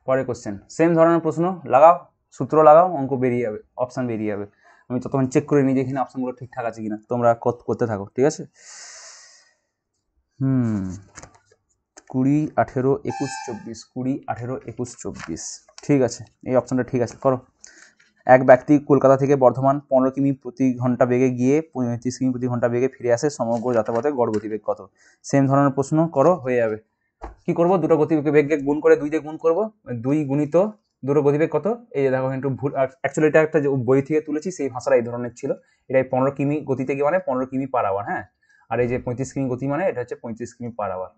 পরের কোশ্চেন সেম ধরনের প্রশ্ন লাগাও সূত্র লাগাও অঙ্ক বেরিয়ে যাবে অপশান বেরিয়ে যাবে আমি ততক্ষণ চেক করে নিই যে না অপশানগুলো ঠিকঠাক আছে কিনা তোমরা করতে থাকো ঠিক আছে হুম কুড়ি আঠেরো একুশ চব্বিশ কুড়ি আঠেরো একুশ চব্বিশ ঠিক আছে এই অপশনটা ঠিক আছে করো এক ব্যক্তি কলকাতা থেকে বর্ধমান পনেরো কিমি প্রতি ঘন্টা বেগে গিয়ে পঁয়ত্রিশ কিমি প্রতি ঘন্টা বেগে ফিরে আসে সমগ্র যাতায়াতের গড় গতিবেগ কত সেম ধরনের প্রশ্ন করো হয়ে যাবে কি করব দুটো গতিবেগকে গুণ করে দুই দিয়ে গুণ করব দুই গুণিত দুটো গতিবেগ কত এই যে দেখো একটু ভুল অ্যাকচুয়ালি এটা একটা বই থেকে তুলেছি সেই ভাষাটা এই ধরনের ছিল এটা পনেরো কিমি গতিতে গিয়ে মানে পনেরো কিমি পার আওয়ার হ্যাঁ আর এই যে পঁয়ত্রিশ কিমি গতি মানে এটা হচ্ছে পঁয়ত্রিশ কিমি পার আওয়ার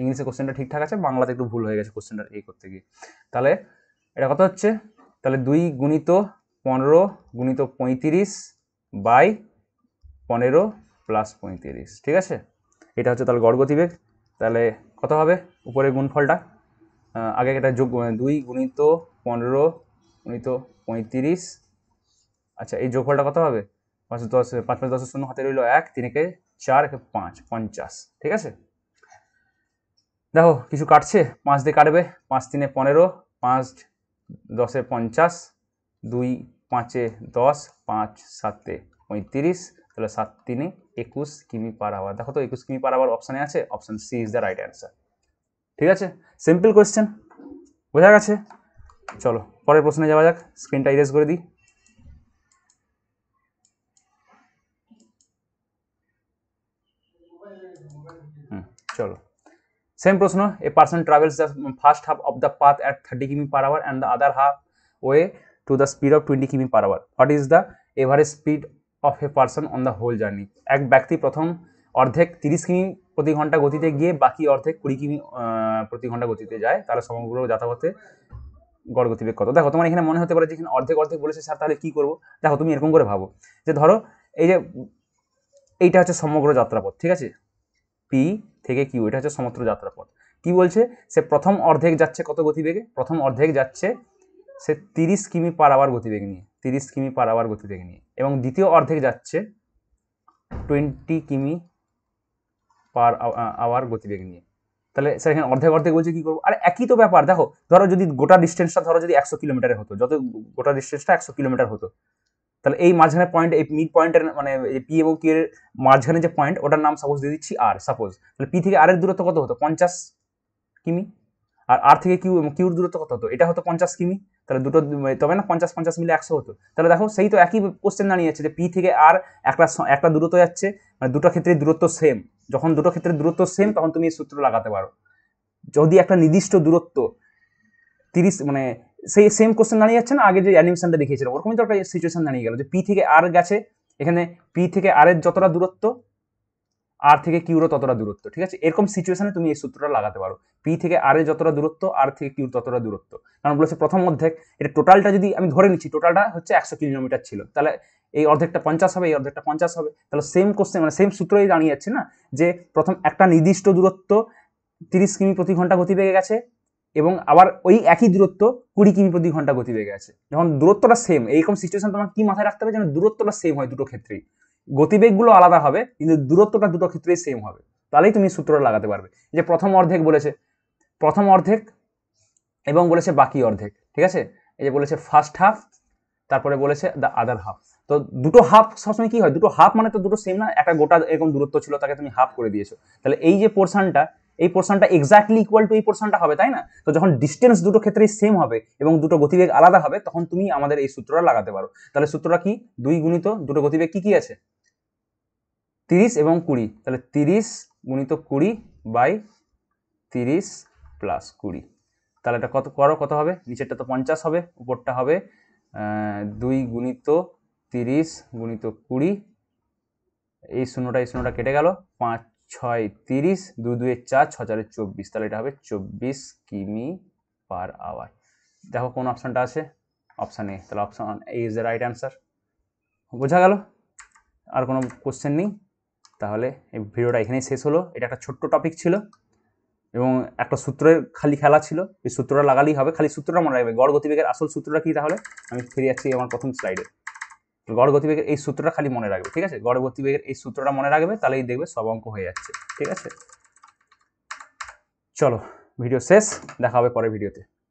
ইংলিশে কোশ্চেনটা ঠিকঠাক আছে বাংলাতে একটু ভুল হয়ে গেছে কোশ্চেনটা এই করতে গিয়ে তাহলে এটা কথা হচ্ছে তাহলে দুই গুণিত পনেরো গুণিত পঁয়ত্রিশ বাই পনেরো প্লাস পঁয়ত্রিশ ঠিক আছে এটা হচ্ছে তাহলে গড়গতিবেগ তাহলে কত হবে উপরের গুণফলটা আগে এটা যোগ মানে দুই গুণিত পনেরো গুণিত পঁয়ত্রিশ আচ্ছা এই যোগফলটা কত হবে পাঁচশো দশ পাঁচ পাঁচ দশ শূন্য হাতে রইল এক তিন একে চার একে পাঁচ পঞ্চাশ ঠিক আছে দেখো কিছু কাটছে পাঁচ দিয়ে কাটবে পাঁচ তিনে পনেরো পাঁচ দশে পঞ্চাশ দুই পাঁচে দশ পাঁচ সাতে পঁয়ত্রিশ তাহলে সাত তিনে একুশ কিমি পার আওয়ার দেখো তো একুশ কিমি পার আওয়ার অপশানে আছে option C is the right answer ঠিক আছে সিম্পল কোয়েশ্চেন বোঝা গেছে চলো পরের প্রশ্নে যাওয়া যাক স্ক্রিনটা ইরেজ করে দিই চলো Same prashna, a person travels the first half of the path at 30 km per hour and the other half way to the speed of 20 km per hour. What is the average speed of a person on the whole journey? এক ব্যক্তি প্রথম অর্ধেক 30 কিমি প্রতি ঘন্টা গতিতে গিয়ে বাকি অর্ধেক 20 কিমি প্রতি ঘন্টা গতিতে যায় তাহলে সমগ্র যাতায়াতে গড় গতিবেগ কত দেখো তোমার এখানে মনে হতে পারে যে এখানে অর্ধেক অর্ধেক বলেছে স্যার তাহলে কি করবো দেখো তুমি এরকম করে ভাবো যে ধরো এই যে এইটা হচ্ছে সমগ্র যাত্রাপথ ঠিক আছে পি থেকে কিউ এটা হচ্ছে যাত্রা যাত্রাপথ কি বলছে সে প্রথম অর্ধেক যাচ্ছে কত গতিবেগে প্রথম অর্ধেক যাচ্ছে সে তিরিশ কিমি পার আওয়ার গতিবেগ নিয়ে তিরিশ কিমি পার আওয়ার গতিবেগ নিয়ে এবং দ্বিতীয় অর্ধেক যাচ্ছে টোয়েন্টি কিমি পার আওয়ার গতিবেগ নিয়ে তাহলে স্যার এখানে অর্ধেক অর্ধেক বলছে কি করবো আর একই তো ব্যাপার দেখো ধরো যদি গোটা ডিস্টেন্সটা ধরো যদি একশো কিলোমিটারে হতো যত গোটা ডিস্টেন্সটা একশো কিলোমিটার হতো তাহলে এই মাঝখানে পয়েন্ট এই মিড পয়েন্টের মানে পি এবং কিউ এর মাঝখানে যে পয়েন্ট ওটার নাম সাপোজ দিয়ে দিচ্ছি আর সাপোজ তাহলে পি থেকে আর এর দূরত্ব কত হতো পঞ্চাশ কিমি আর আর থেকে কিউ কিউর দূরত্ব কত হতো এটা হতো পঞ্চাশ কিমি তাহলে দুটো তবে না পঞ্চাশ পঞ্চাশ মিলে একশো হতো তাহলে দেখো সেই তো একই কোশ্চেন দাঁড়িয়ে যাচ্ছে যে পি থেকে আর একটা একটা দূরত্ব যাচ্ছে মানে দুটো ক্ষেত্রে দূরত্ব সেম যখন দুটো ক্ষেত্রে দূরত্ব সেম তখন তুমি এই সূত্র লাগাতে পারো যদি একটা নির্দিষ্ট দূরত্ব তিরিশ মানে সেই সেম কোশ্চেন দাঁড়িয়ে যাচ্ছে না আগে যে অ্যানিমেশনটা দেখিয়েছিল ওরকমই তো একটা সিচুয়েশন দাঁড়িয়ে গেল যে পি থেকে আর গেছে এখানে পি থেকে আর এর যতটা দূরত্ব আর থেকে কিউরও ততটা দূরত্ব ঠিক আছে এরকম সিচুয়েশনে তুমি এই সূত্রটা লাগাতে পারো পি থেকে আর এর যতটা দূরত্ব আর থেকে কিউর ততটা দূরত্ব কারণ বলেছে প্রথম অর্ধেক এটা টোটালটা যদি আমি ধরে নিচ্ছি টোটালটা হচ্ছে একশো কিলোমিটার ছিল তাহলে এই অর্ধেকটা পঞ্চাশ হবে এই অর্ধেকটা পঞ্চাশ হবে তাহলে সেম কোশ্চেন মানে সেম সূত্রই দাঁড়িয়ে যাচ্ছে না যে প্রথম একটা নির্দিষ্ট দূরত্ব তিরিশ কিমি প্রতি ঘন্টা গতি পেয়ে গেছে এবং আবার ওই একই দূরত্ব কুড়ি কিমি প্রতি ঘন্টা গতিবেগে আছে যখন দূরত্বটা সেম এইরকম সিচুয়েশন তোমাকে কি মাথায় রাখতে হবে যেন দূরত্বটা সেম হয় দুটো ক্ষেত্রেই গতিবেগগুলো আলাদা হবে কিন্তু দূরত্বটা দুটো ক্ষেত্রেই সেম হবে তাহলেই তুমি সূত্রটা লাগাতে পারবে যে প্রথম অর্ধেক বলেছে প্রথম অর্ধেক এবং বলেছে বাকি অর্ধেক ঠিক আছে এই যে বলেছে ফার্স্ট হাফ তারপরে বলেছে দ্য আদার হাফ তো দুটো হাফ সবসময় কী হয় দুটো হাফ মানে তো দুটো সেম না একটা গোটা এরকম দূরত্ব ছিল তাকে তুমি হাফ করে দিয়েছো তাহলে এই যে পোর্শনটা এই পোর্শনটা এক্সাক্টলি ইকুয়াল টু এই পোর্শনটা হবে তাই না তো যখন ডিস্টেন্স দুটো ক্ষেত্রেই সেম হবে এবং দুটো গতিবেগ আলাদা হবে তখন তুমি আমাদের এই সূত্রটা লাগাতে পারো তাহলে সূত্রটা কি দুই গুণিত দুটো গতিবেগ কি কি আছে তিরিশ এবং কুড়ি তাহলে তিরিশ গুণিত কুড়ি বাই তিরিশ প্লাস কুড়ি তাহলে এটা কত করো কত হবে নিচেরটা তো পঞ্চাশ হবে উপরটা হবে দুই গুণিত তিরিশ গুণিত কুড়ি এই শূন্যটা এই শূন্যটা কেটে গেল পাঁচ ছয় তিরিশ দু দুয়ের চার ছ চারের চব্বিশ তাহলে এটা হবে চব্বিশ কিমি পার আওয়ার দেখো কোন অপশানটা আছে অপশান এ তাহলে option A is the right answer বোঝা গেল আর কোনো কোশ্চেন নেই তাহলে এই ভিডিওটা এখানেই শেষ হলো এটা একটা ছোট্ট টপিক ছিল এবং একটা সূত্রের খালি খেলা ছিল এই সূত্রটা লাগালেই হবে খালি সূত্রটা মনে রাখবে গড় গতিবেগের আসল সূত্রটা কী তাহলে আমি ফিরে যাচ্ছি আমার প্রথম স্লাইডে গড় গতিবেগের এই সূত্রটা খালি মনে রাখবে ঠিক আছে গড় গতিবেগের এই সূত্রটা মনে রাখবে তাহলেই দেখবে সব অঙ্ক হয়ে যাচ্ছে ঠিক আছে চলো ভিডিও শেষ দেখা হবে পরের ভিডিওতে